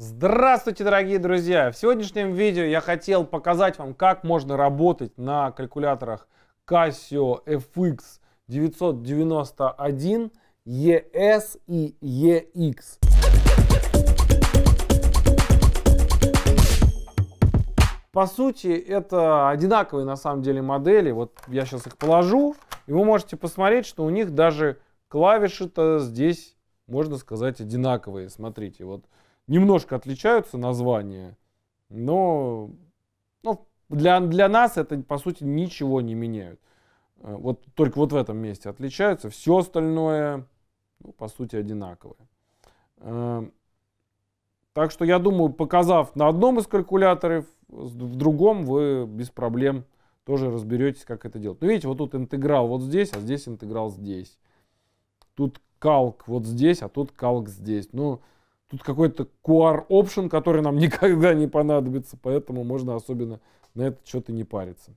Здравствуйте, дорогие друзья! В сегодняшнем видео я хотел показать вам, как можно работать на калькуляторах Casio FX 991, ES и EX. По сути, это одинаковые на самом деле модели. Вот я сейчас их положу, и вы можете посмотреть, что у них даже клавиши-то здесь, можно сказать, одинаковые. Смотрите, вот Немножко отличаются названия, но ну, для, для нас это, по сути, ничего не меняют. Э, вот только вот в этом месте отличаются. Все остальное, ну, по сути, одинаковое. Э, так что я думаю, показав на одном из калькуляторов, в другом вы без проблем тоже разберетесь, как это делать. Ну, видите, вот тут интеграл вот здесь, а здесь интеграл здесь. Тут калк вот здесь, а тут калк здесь. Ну, Тут какой-то QR option, который нам никогда не понадобится, поэтому можно особенно на этот что-то не париться.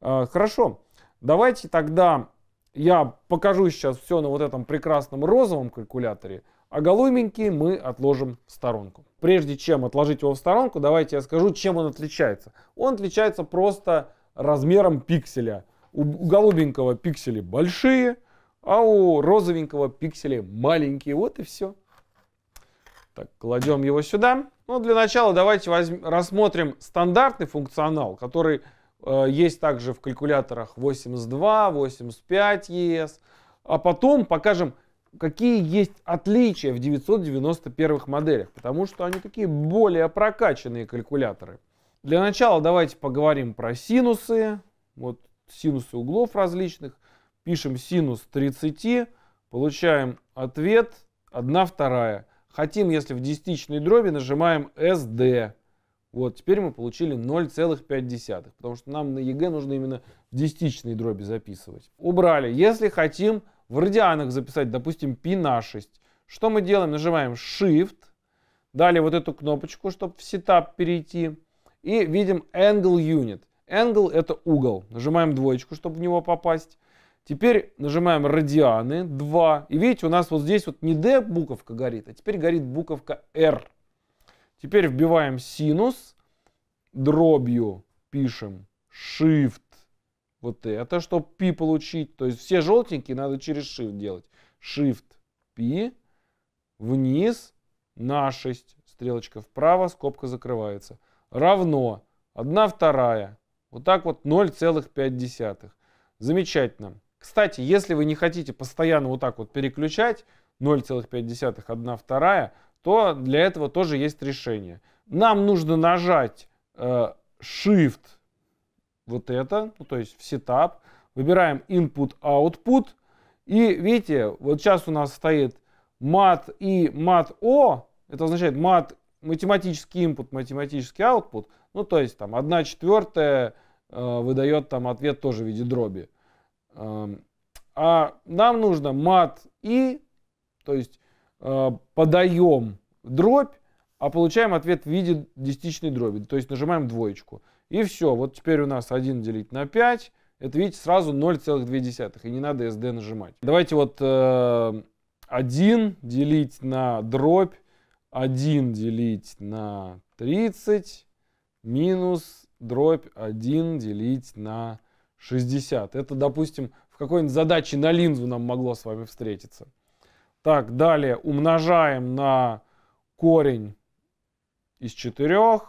А, хорошо, давайте тогда я покажу сейчас все на вот этом прекрасном розовом калькуляторе, а голубенький мы отложим в сторонку. Прежде чем отложить его в сторонку, давайте я скажу, чем он отличается. Он отличается просто размером пикселя. У голубенького пиксели большие, а у розовенького пиксели маленькие. Вот и все. Так, кладем его сюда. Ну, для начала давайте возьм, рассмотрим стандартный функционал, который э, есть также в калькуляторах 82, 85 ES. А потом покажем, какие есть отличия в 991 моделях, потому что они такие более прокачанные калькуляторы. Для начала давайте поговорим про синусы. Вот синусы углов различных. Пишем синус 30, получаем ответ 1 вторая. Хотим, если в десятичной дроби, нажимаем SD. Вот, теперь мы получили 0,5, потому что нам на ЕГЭ e нужно именно в десятичной дроби записывать. Убрали. Если хотим в радианах записать, допустим, π на 6, что мы делаем? Нажимаем Shift, далее вот эту кнопочку, чтобы в Setup перейти, и видим Angle Unit. Angle — это угол. Нажимаем двоечку, чтобы в него попасть. Теперь нажимаем радианы 2. И видите, у нас вот здесь вот не D буковка горит, а теперь горит буковка R. Теперь вбиваем синус, дробью пишем Shift, вот это, чтобы пи получить. То есть все желтенькие надо через Shift делать. Shift P, вниз, на 6, стрелочка вправо, скобка закрывается. Равно 1 вторая. Вот так вот 0,5. Замечательно. Кстати, если вы не хотите постоянно вот так вот переключать 0,5, 1, 2, то для этого тоже есть решение. Нам нужно нажать э, Shift вот это, ну, то есть в Setup, выбираем Input-Output, и видите, вот сейчас у нас стоит Mat и Mat O, это означает мат математический input, математический output, ну то есть там 1 четвертая э, выдает там ответ тоже в виде дроби. А нам нужно мат и, то есть а, подаем дробь, а получаем ответ в виде десятичной дроби. То есть нажимаем двоечку. И все, вот теперь у нас 1 делить на 5. Это, видите, сразу 0,2. И не надо SD нажимать. Давайте вот э, 1 делить на дробь. 1 делить на 30 минус дробь 1 делить на 60. Это, допустим, в какой-нибудь задаче на линзу нам могло с вами встретиться. Так, далее умножаем на корень из 4,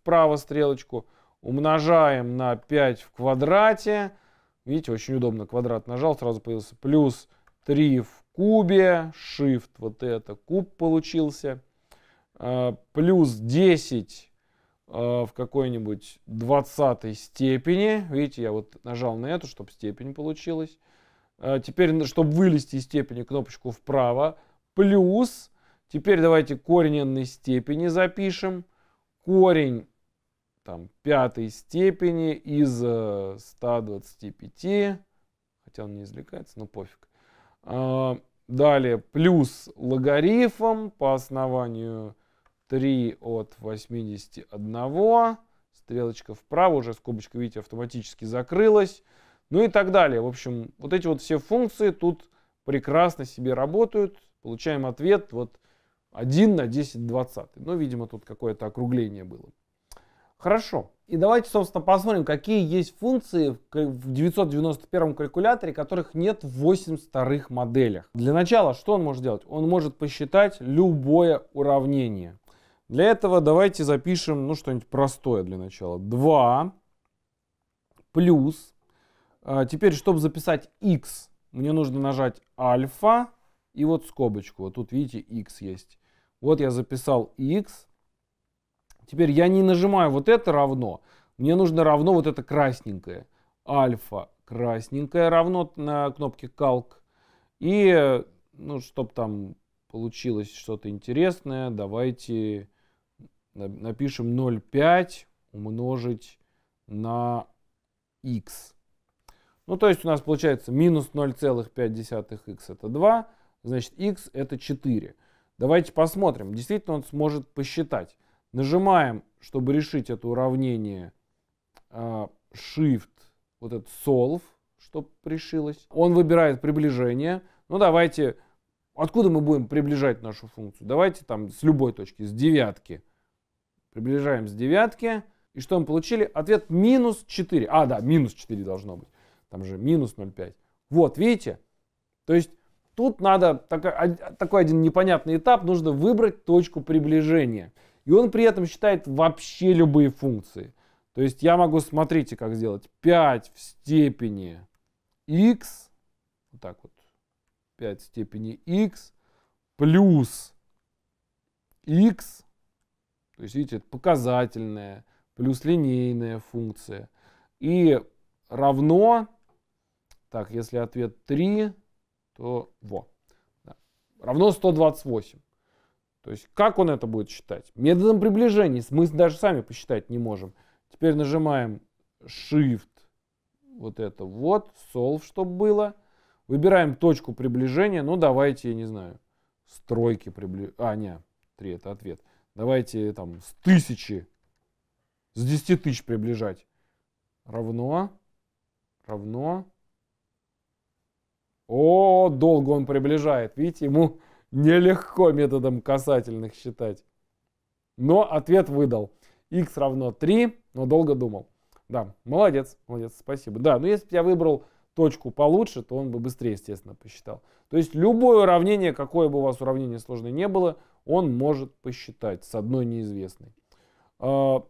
вправо стрелочку, умножаем на 5 в квадрате. Видите, очень удобно, квадрат нажал, сразу появился плюс 3 в кубе, shift вот это, куб получился. А, плюс 10 а, в какой-нибудь 20 степени. Видите, я вот нажал на эту, чтобы степень получилась. А, теперь, чтобы вылезти из степени, кнопочку вправо. Плюс, теперь давайте корень n степени запишем. Корень там, пятой степени из 125. Э, Хотя он не извлекается, но пофиг. А, далее, плюс логарифм по основанию 3 от 81. Стрелочка вправо, уже скобочка, видите, автоматически закрылась. Ну и так далее. В общем, вот эти вот все функции тут прекрасно себе работают. Получаем ответ вот 1 на 10 20. Ну, видимо, тут какое-то округление было. Хорошо. И давайте, собственно, посмотрим, какие есть функции в 991 калькуляторе, которых нет в 8 старых моделях. Для начала, что он может делать? Он может посчитать любое уравнение. Для этого давайте запишем, ну, что-нибудь простое для начала. 2 плюс. А, теперь, чтобы записать x, мне нужно нажать альфа и вот скобочку. Вот тут, видите, x есть. Вот я записал x. Теперь я не нажимаю вот это равно. Мне нужно равно вот это красненькое. Альфа красненькое равно на кнопке calc. И, ну, чтобы там получилось что-то интересное, давайте напишем 0,5 умножить на x. Ну, то есть у нас получается минус 0,5х это 2, значит x это 4. Давайте посмотрим. Действительно он сможет посчитать. Нажимаем, чтобы решить это уравнение, а, Shift, вот этот Solve, чтобы решилось. Он выбирает приближение. Ну, давайте, откуда мы будем приближать нашу функцию? Давайте там с любой точки, с девятки. Приближаем с девятки. И что мы получили? Ответ минус 4. А, да, минус 4 должно быть. Там же минус 0,5. Вот, видите? То есть тут надо, такой один непонятный этап, нужно выбрать точку приближения. И он при этом считает вообще любые функции. То есть я могу, смотрите, как сделать. 5 в степени x, вот так вот, 5 в степени x плюс x то есть, видите, это показательная плюс линейная функция. И равно, так, если ответ 3, то во, да, равно 128. То есть, как он это будет считать? Методом приближения. Мы даже сами посчитать не можем. Теперь нажимаем Shift, вот это вот, Solve, чтобы было. Выбираем точку приближения. Ну, давайте, я не знаю, стройки приближения. А, не, 3 это ответ. Давайте там с тысячи, с 10 тысяч приближать. Равно, равно. О, долго он приближает. Видите, ему нелегко методом касательных считать. Но ответ выдал. x равно 3, но долго думал. Да, молодец, молодец, спасибо. Да, но если бы я выбрал точку получше, то он бы быстрее, естественно, посчитал. То есть любое уравнение, какое бы у вас уравнение сложное не было, он может посчитать с одной неизвестной. А,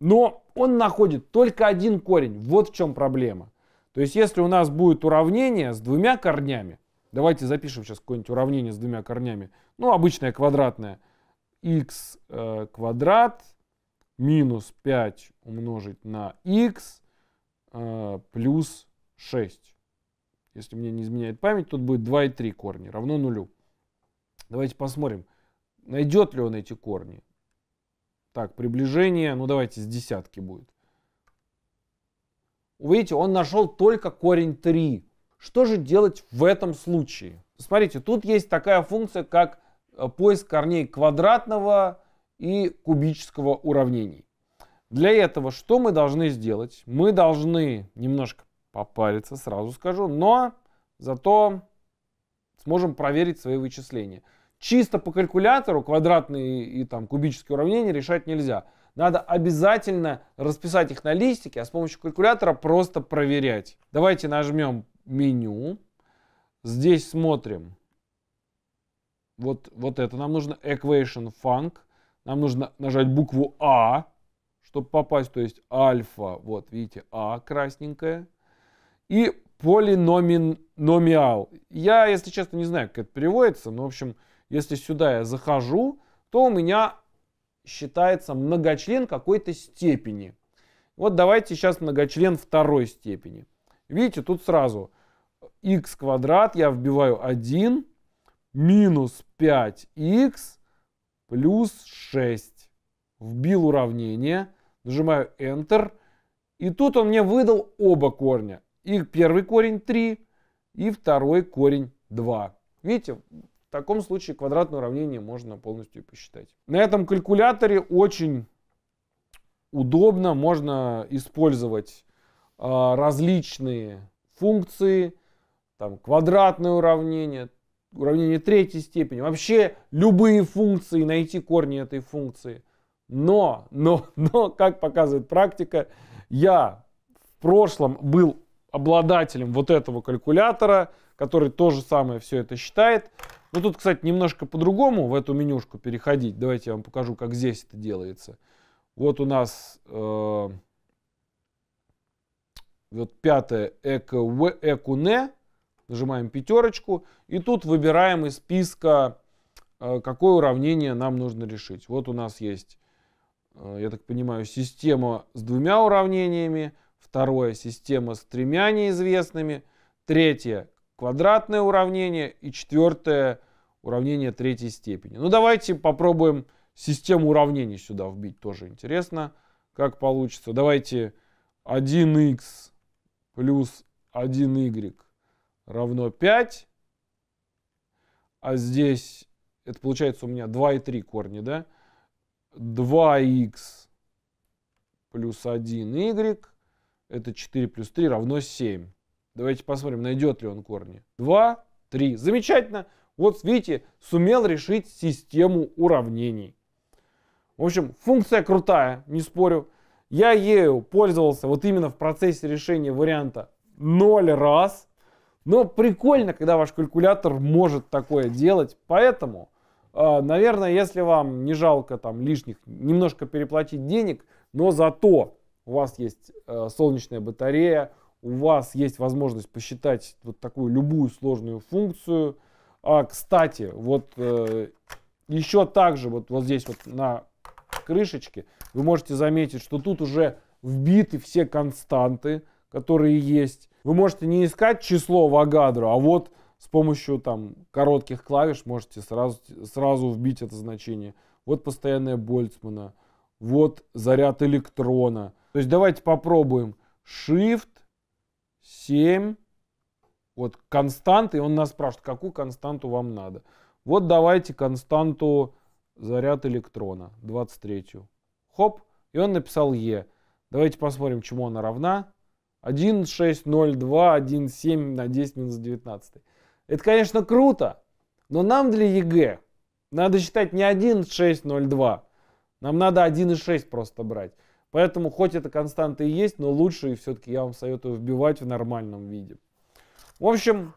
но он находит только один корень. Вот в чем проблема. То есть, если у нас будет уравнение с двумя корнями, давайте запишем сейчас какое-нибудь уравнение с двумя корнями, ну, обычное квадратное, x э, квадрат минус 5 умножить на x э, плюс 6. Если мне не изменяет память, тут будет 2 и 3 корня, равно нулю. Давайте посмотрим, Найдет ли он эти корни? Так, приближение, ну давайте с десятки будет. Увидите, он нашел только корень 3. Что же делать в этом случае? Смотрите, тут есть такая функция, как э, поиск корней квадратного и кубического уравнений. Для этого что мы должны сделать? Мы должны немножко попариться, сразу скажу, но зато сможем проверить свои вычисления чисто по калькулятору квадратные и там кубические уравнения решать нельзя. Надо обязательно расписать их на листике, а с помощью калькулятора просто проверять. Давайте нажмем меню. Здесь смотрим. Вот, вот это нам нужно equation funk. Нам нужно нажать букву А, чтобы попасть, то есть альфа, вот видите, А красненькая. И полиномиал. Я, если честно, не знаю, как это переводится, но, в общем, если сюда я захожу, то у меня считается многочлен какой-то степени. Вот давайте сейчас многочлен второй степени. Видите, тут сразу x квадрат, я вбиваю 1, минус 5x плюс 6. Вбил уравнение, нажимаю Enter, и тут он мне выдал оба корня. И первый корень 3, и второй корень 2. Видите, в таком случае квадратное уравнение можно полностью посчитать. На этом калькуляторе очень удобно, можно использовать э, различные функции, там, квадратное уравнение, уравнение третьей степени, вообще любые функции, найти корни этой функции. Но, но, но, как показывает практика, я в прошлом был обладателем вот этого калькулятора, который то же самое все это считает. Ну, тут, кстати, немножко по-другому в эту менюшку переходить. Давайте я вам покажу, как здесь это делается. Вот у нас э, вот пятое эко, экуне. Нажимаем пятерочку. И тут выбираем из списка, э, какое уравнение нам нужно решить. Вот у нас есть, э, я так понимаю, система с двумя уравнениями. Второе система с тремя неизвестными. Третье квадратное уравнение. И четвертое уравнение третьей степени. Ну давайте попробуем систему уравнений сюда вбить, тоже интересно, как получится. Давайте 1x плюс 1y равно 5, а здесь это получается у меня 2 и 3 корни, да? 2 x плюс 1y, это 4 плюс 3 равно 7. Давайте посмотрим, найдет ли он корни. 2, 3. Замечательно. Вот видите, сумел решить систему уравнений. В общем, функция крутая, не спорю. Я ею пользовался вот именно в процессе решения варианта 0 раз. Но прикольно, когда ваш калькулятор может такое делать. Поэтому, э, наверное, если вам не жалко там лишних, немножко переплатить денег, но зато у вас есть э, солнечная батарея, у вас есть возможность посчитать вот такую любую сложную функцию – а, кстати, вот э, еще также вот, вот здесь вот на крышечке вы можете заметить, что тут уже вбиты все константы, которые есть. Вы можете не искать число Вагадро, а вот с помощью там коротких клавиш можете сразу, сразу вбить это значение. Вот постоянная Больцмана, вот заряд электрона. То есть давайте попробуем. Shift 7 вот константы, и он нас спрашивает, какую константу вам надо. Вот давайте константу заряд электрона, 23-ю. Хоп, и он написал Е. Давайте посмотрим, чему она равна. 1, 6, 0, 2, 1, 7 на 10 минус 19. Это, конечно, круто, но нам для ЕГЭ надо считать не 1, 6, 0, 2. Нам надо 1 и 6 просто брать. Поэтому хоть эта константа и есть, но лучше и все-таки я вам советую вбивать в нормальном виде. В общем,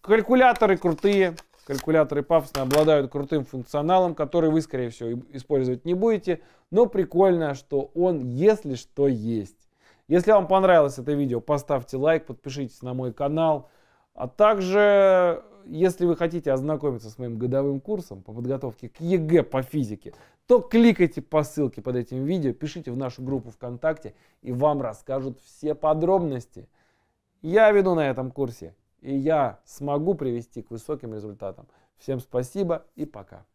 калькуляторы крутые. Калькуляторы пафосно обладают крутым функционалом, который вы, скорее всего, использовать не будете. Но прикольно, что он, если что, есть. Если вам понравилось это видео, поставьте лайк, подпишитесь на мой канал. А также, если вы хотите ознакомиться с моим годовым курсом по подготовке к ЕГЭ по физике, то кликайте по ссылке под этим видео, пишите в нашу группу ВКонтакте, и вам расскажут все подробности. Я веду на этом курсе, и я смогу привести к высоким результатам. Всем спасибо и пока.